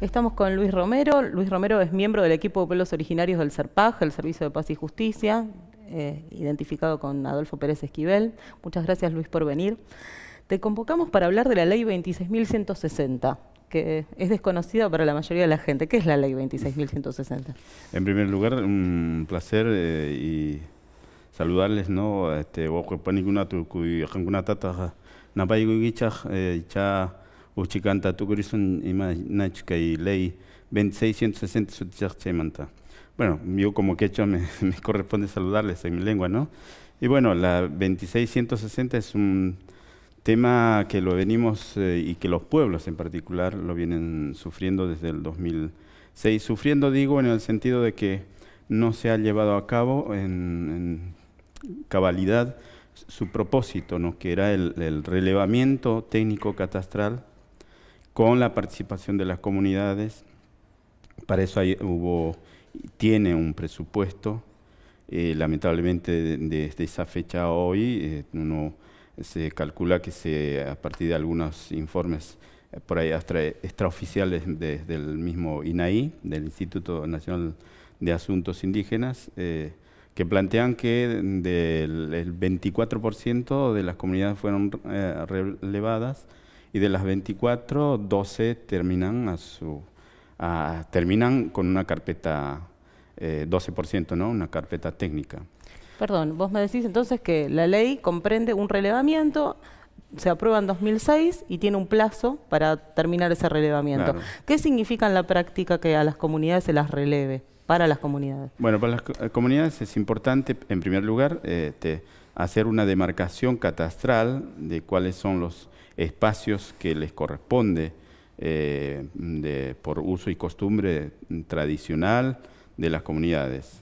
Estamos con Luis Romero. Luis Romero es miembro del equipo de pueblos originarios del CERPAG, el Servicio de Paz y Justicia, eh, identificado con Adolfo Pérez Esquivel. Muchas gracias, Luis, por venir. Te convocamos para hablar de la Ley 26.160, que es desconocida para la mayoría de la gente. ¿Qué es la Ley 26.160? En primer lugar, un placer eh, y saludarles, ¿no? Este, uchikanta tukurisun y ley 2660 Bueno, yo como que me, me corresponde saludarles en mi lengua, ¿no? Y bueno, la 2660 es un tema que lo venimos eh, y que los pueblos en particular lo vienen sufriendo desde el 2006. Sufriendo digo en el sentido de que no se ha llevado a cabo en, cabalidad su propósito, ¿no? que era el, el relevamiento técnico catastral con la participación de las comunidades. Para eso hubo, tiene un presupuesto. Eh, lamentablemente, desde esa fecha hoy, eh, se calcula que se, a partir de algunos informes eh, por ahí extraoficiales del mismo INAI, del Instituto Nacional de Asuntos Indígenas, que plantean que del 24% de las comunidades fueron relevadas, y de las 24, 12 terminan, a su, terminan con una carpeta, 12%, eh, ¿no? Una carpeta técnica. Perdón, vos me decís entonces que la ley comprende un relevamiento, se aprueba en 2006 y tiene un plazo para terminar ese relevamiento. ¿Qué significa en la práctica que a las comunidades se las releve? Para las comunidades. Bueno, para las eh, comunidades es importante, en primer lugar, eh, hacer una demarcación catastral de cuáles son los espacios que les corresponde eh, por uso y costumbre tradicional de las comunidades.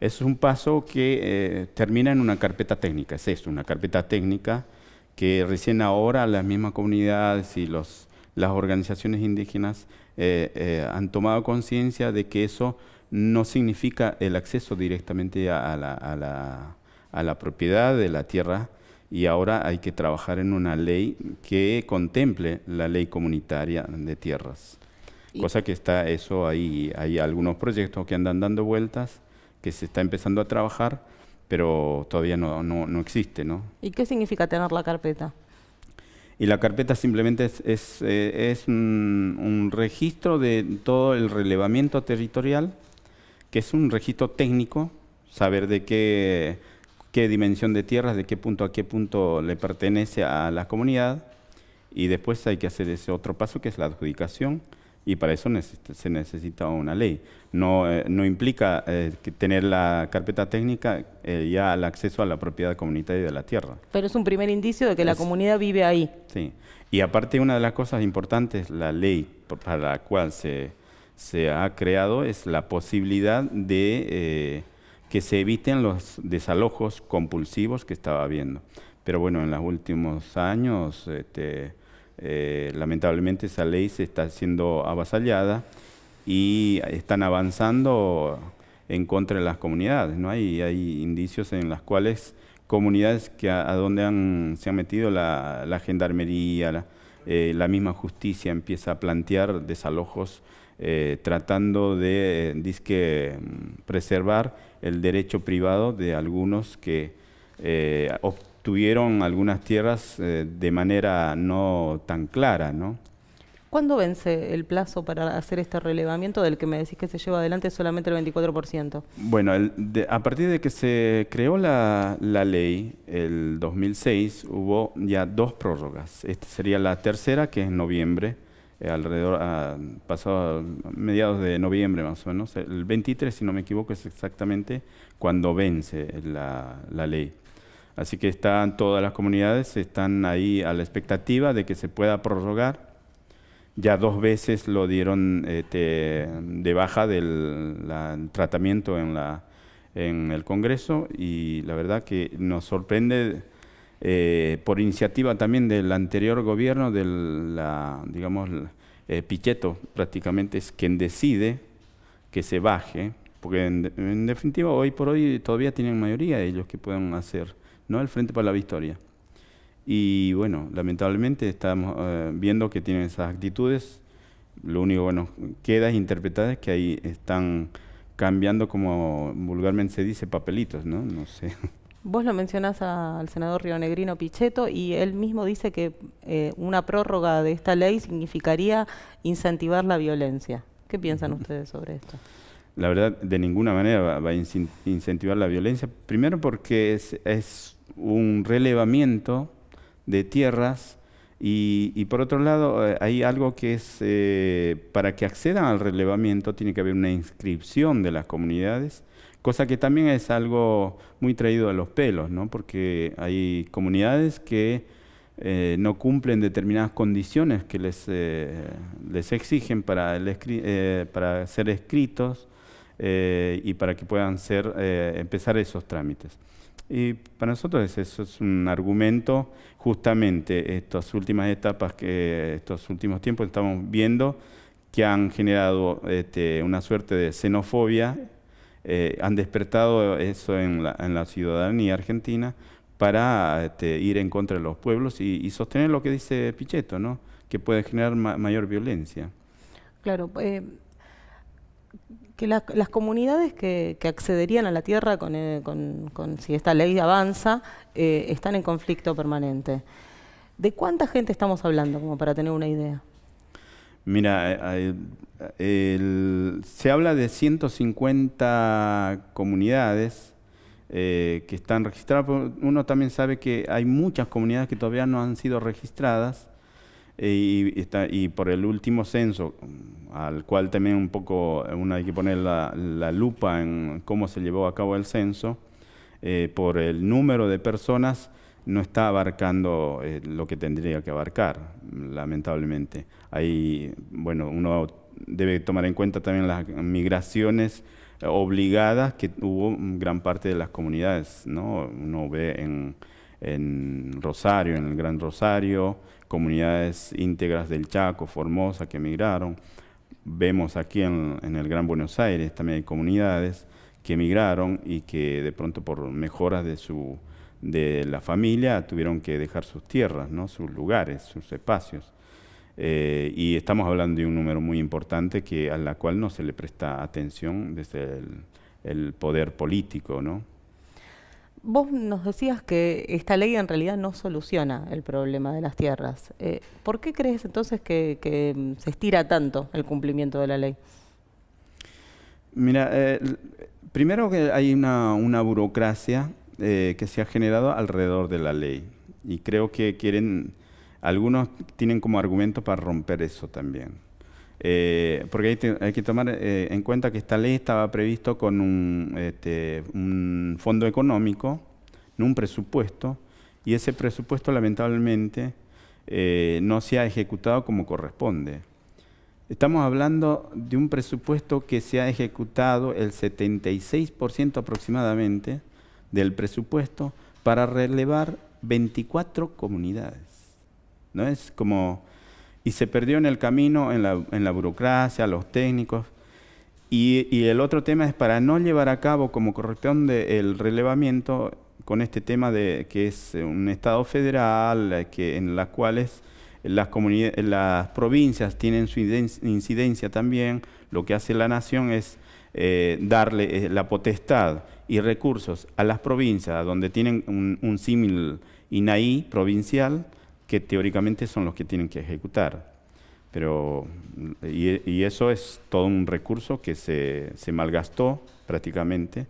Es un paso que eh, termina en una carpeta técnica, es esto, una carpeta técnica que recién ahora las mismas comunidades y los, las organizaciones indígenas eh, han tomado conciencia de que eso no significa el acceso directamente a, la, a, la, a la propiedad de la tierra, y ahora hay que trabajar en una ley que contemple la ley comunitaria de tierras. Cosa que está eso ahí, hay algunos proyectos que andan dando vueltas, que se está empezando a trabajar, pero todavía no, no, existe, ¿no? ¿Y qué significa tener la carpeta? Y la carpeta simplemente es, eh, un, registro de todo el relevamiento territorial, que es un registro técnico, saber de qué qué dimensión de tierras, de qué punto a qué punto le pertenece a la comunidad. Y después hay que hacer ese otro paso que es la adjudicación y para eso se necesita una ley. No, eh, no implica eh, tener la carpeta técnica eh, ya el acceso a la propiedad comunitaria de la tierra. Pero es un primer indicio de que la comunidad vive ahí. Sí, y aparte una de las cosas importantes, la ley para la cual se, se ha creado es la posibilidad de que se eviten los desalojos compulsivos que estaba habiendo. Pero bueno, en los últimos años, este, eh, lamentablemente esa ley se está siendo avasallada y están avanzando en contra de las comunidades, ¿no? Hay, hay indicios en las cuales comunidades que a, donde se ha metido la, gendarmería, la, eh, la misma justicia empieza a plantear desalojos eh, tratando de eh, mm, preservar el derecho privado de algunos que eh, obtuvieron algunas tierras de manera no tan clara, ¿no? ¿Cuándo vence el plazo para hacer este relevamiento del que me decís que se lleva adelante solamente el 24%? Bueno, a partir de que se creó la, la, ley, el 2006, hubo ya dos prórrogas. Esta sería la tercera, que es en noviembre eh, alrededor, ah, pasado mediados de noviembre más o menos, el 23 si no me equivoco es exactamente cuando vence la, ley. Así que están todas las comunidades, están ahí a la expectativa de que se pueda prorrogar. Ya dos veces lo dieron este, de baja del tratamiento en, la, en el Congreso y la verdad que nos sorprende eh, por iniciativa también del anterior gobierno, de la, digamos, eh, Pichetto prácticamente es quien decide que se baje, porque en, definitiva hoy por hoy todavía tienen mayoría de ellos que pueden hacer, ¿no? El Frente para la Victoria. Y bueno, lamentablemente estamos eh, viendo que tienen esas actitudes. Lo único que queda es interpretar que ahí están cambiando, como vulgarmente se dice, papelitos, ¿no? No sé. Vos lo mencionás al senador rionegrino Pichetto y él mismo dice que eh, una prórroga de esta ley significaría incentivar la violencia. ¿Qué piensan ustedes sobre esto? La verdad, de ninguna manera va, a incentivar la violencia. Primero porque es, un relevamiento de tierras y, por otro lado eh, hay algo que es, eh, para que accedan al relevamiento tiene que haber una inscripción de las comunidades Cosa que también es algo muy traído a los pelos, ¿no? porque hay comunidades que eh, no cumplen determinadas condiciones que les, eh, les exigen para, eh, para ser escritos y para que puedan ser, empezar esos trámites. Y para nosotros eso es un argumento, justamente estas últimas etapas que estos últimos tiempos estamos viendo que han generado este, una suerte de xenofobia eh, han despertado eso en la, ciudadanía argentina para este, ir en contra de los pueblos y, sostener lo que dice Pichetto, ¿no? que puede generar mayor violencia. Claro, eh, que las comunidades que, accederían a la tierra con eh, si esta ley avanza están en conflicto permanente. ¿De cuánta gente estamos hablando, como para tener una idea? Mira, eh, se habla de 150 comunidades eh, que están registradas. Uno también sabe que hay muchas comunidades que todavía no han sido registradas eh, y, por el último censo, al cual también un poco uno hay que poner la, lupa en cómo se llevó a cabo el censo, por el número de personas no está abarcando eh, lo que tendría que abarcar, lamentablemente. Ahí, bueno, uno debe tomar en cuenta también las migraciones eh, obligadas que hubo gran parte de las comunidades, ¿no? Uno ve en, Rosario, en el Gran Rosario, comunidades íntegras del Chaco, Formosa, que emigraron. Vemos aquí en, en, el Gran Buenos Aires también hay comunidades que emigraron y que de pronto por mejoras de su de la familia tuvieron que dejar sus tierras, ¿no? sus lugares, sus espacios. Eh, y estamos hablando de un número muy importante que, a la cual no se le presta atención desde el, poder político. ¿no? Vos nos decías que esta ley en realidad no soluciona el problema de las tierras. Eh, ¿Por qué crees entonces que, se estira tanto el cumplimiento de la ley? Mira, eh, primero que hay una burocracia eh, que se ha generado alrededor de la ley. Y creo que quieren, algunos tienen como argumento para romper eso también. Eh, porque hay, que tomar eh, en cuenta que esta ley estaba previsto con un, este, fondo económico, un presupuesto, y ese presupuesto lamentablemente no se ha ejecutado como corresponde. Estamos hablando de un presupuesto que se ha ejecutado el 76% aproximadamente del presupuesto para relevar 24 comunidades. ¿No es como y se perdió en el camino, en la, en la burocracia, los técnicos. Y, el otro tema es para no llevar a cabo como corrección el relevamiento con este tema de que es un Estado federal, eh, que, en las cuales las, las provincias tienen su incidencia también, lo que hace la nación es eh, darle eh, la potestad y recursos a las provincias donde tienen un, símil INAI provincial, que teóricamente son los que tienen que ejecutar. Pero, y, eso es todo un recurso que se, malgastó prácticamente.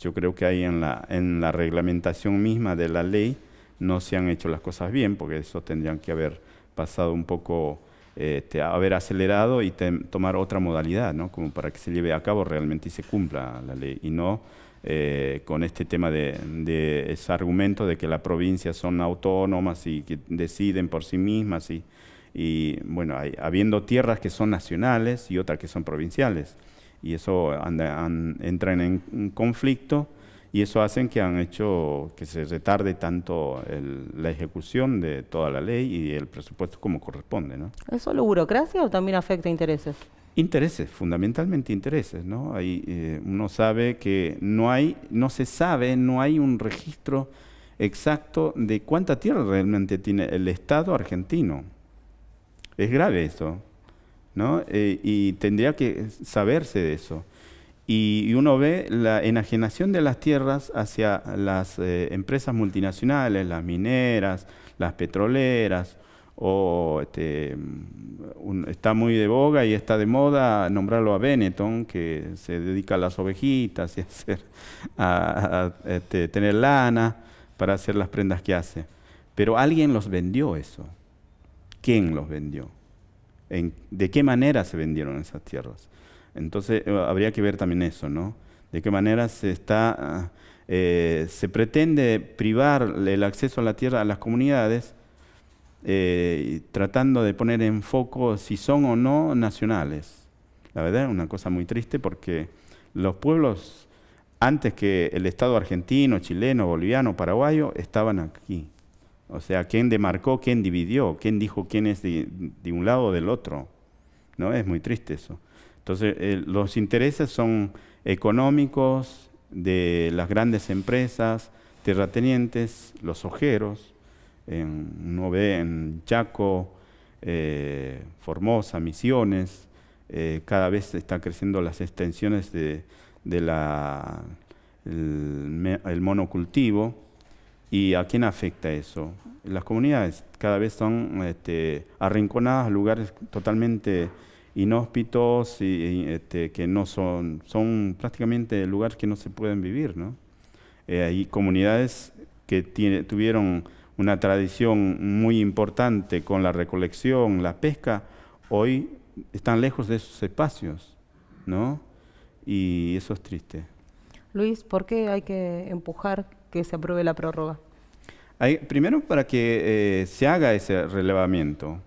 Yo creo que ahí en la, en la reglamentación misma de la ley no se han hecho las cosas bien, porque eso tendrían que haber pasado un poco, eh, haber acelerado y tomar otra modalidad, ¿no? como para que se lleve a cabo realmente y se cumpla la ley, y no eh, con este tema de, ese argumento de que las provincias son autónomas y que deciden por sí mismas, y, bueno, habiendo tierras que son nacionales y otras que son provinciales, y eso entra en conflicto y eso hacen que han hecho que se retarde tanto la ejecución de toda la ley y el presupuesto como corresponde. ¿no? ¿Es solo burocracia o también afecta intereses? Intereses, fundamentalmente intereses, ¿no? Hay, eh, uno sabe que no hay, no se sabe, no hay un registro exacto de cuánta tierra realmente tiene el Estado argentino. Es grave eso, ¿no? Eh, y tendría que saberse de eso y, uno ve la enajenación de las tierras hacia las eh, empresas multinacionales, las mineras, las petroleras, o este, mm, está muy de boga y está de moda nombrarlo a Benetton, que se dedica a las ovejitas y a, hacer, este, tener lana para hacer las prendas que hace. Pero alguien los vendió eso. ¿Quién los vendió? ¿De qué manera se vendieron esas tierras? Entonces eh, habría que ver también eso, ¿no? De qué manera se está, eh, se pretende privar el acceso a la tierra a las comunidades, eh, tratando de poner en foco si son o no nacionales. La verdad es una cosa muy triste porque los pueblos, antes que el Estado argentino, chileno, boliviano, paraguayo, estaban aquí. O sea, quién demarcó, quién dividió, quién dijo quién es de, de un lado o del otro. No, es muy triste eso. Entonces, eh, los intereses son económicos de las grandes empresas, terratenientes, los ojeros, en, uno ve en Chaco, eh, Formosa, Misiones, eh, cada vez están creciendo las extensiones de, la, monocultivo. ¿Y a quién afecta eso? Las comunidades cada vez son este, arrinconadas, lugares totalmente inhóspitos y, este, que no son, son prácticamente lugares que no se pueden vivir, ¿no? Eh, hay comunidades que tuvieron una tradición muy importante con la recolección, la pesca, hoy están lejos de esos espacios, ¿no? Y eso es triste. Luis, ¿por qué hay que empujar que se apruebe la prórroga? primero para que eh, se haga ese relevamiento,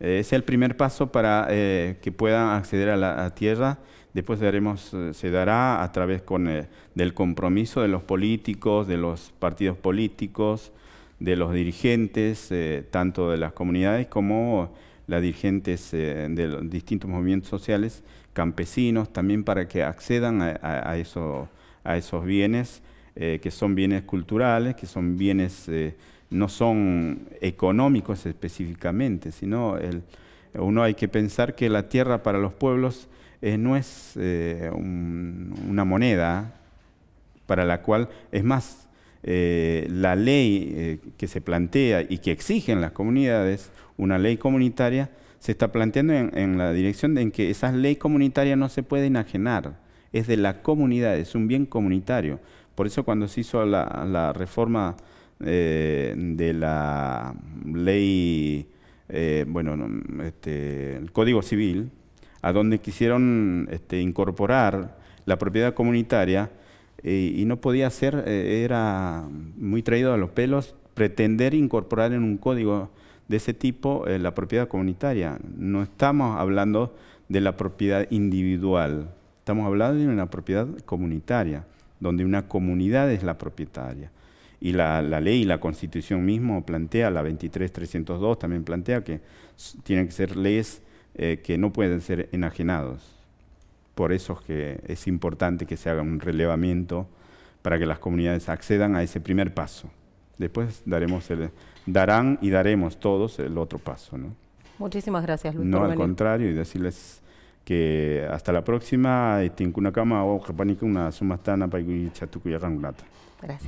eh, es el primer paso para eh, que puedan acceder a la tierra. Después eh, se dará a través con, del compromiso de los políticos, de los partidos políticos, de los dirigentes, tanto de las comunidades como las dirigentes de los distintos movimientos sociales, campesinos, también para que accedan a, a esos bienes, que son bienes culturales, que son bienes no son económicos específicamente, sino el, uno hay que pensar que la tierra para los pueblos eh, no es eh, una moneda para la cual, es más, eh, la ley que se plantea y que exigen las comunidades, una ley comunitaria, se está planteando en, la dirección de que esa ley comunitaria no se puede enajenar, es de la comunidad, es un bien comunitario. Por eso cuando se hizo la reforma eh, de la ley, eh, bueno, este, el Código Civil, a donde quisieron este, incorporar la propiedad comunitaria eh, y no podía ser, era muy traído a los pelos pretender incorporar en un código de ese tipo la propiedad comunitaria. No estamos hablando de la propiedad individual, estamos hablando de una propiedad comunitaria, donde una comunidad es la propietaria y la, ley y la constitución mismo plantea, la 23.302 también plantea que tienen que ser leyes eh, que no pueden ser enajenados. Por eso es que es importante que se haga un relevamiento para que las comunidades accedan a ese primer paso. Después daremos darán y daremos todos el otro paso. ¿no? Muchísimas gracias, Luis. No, al contrario, y decirles que hasta la próxima, este, una Gracias.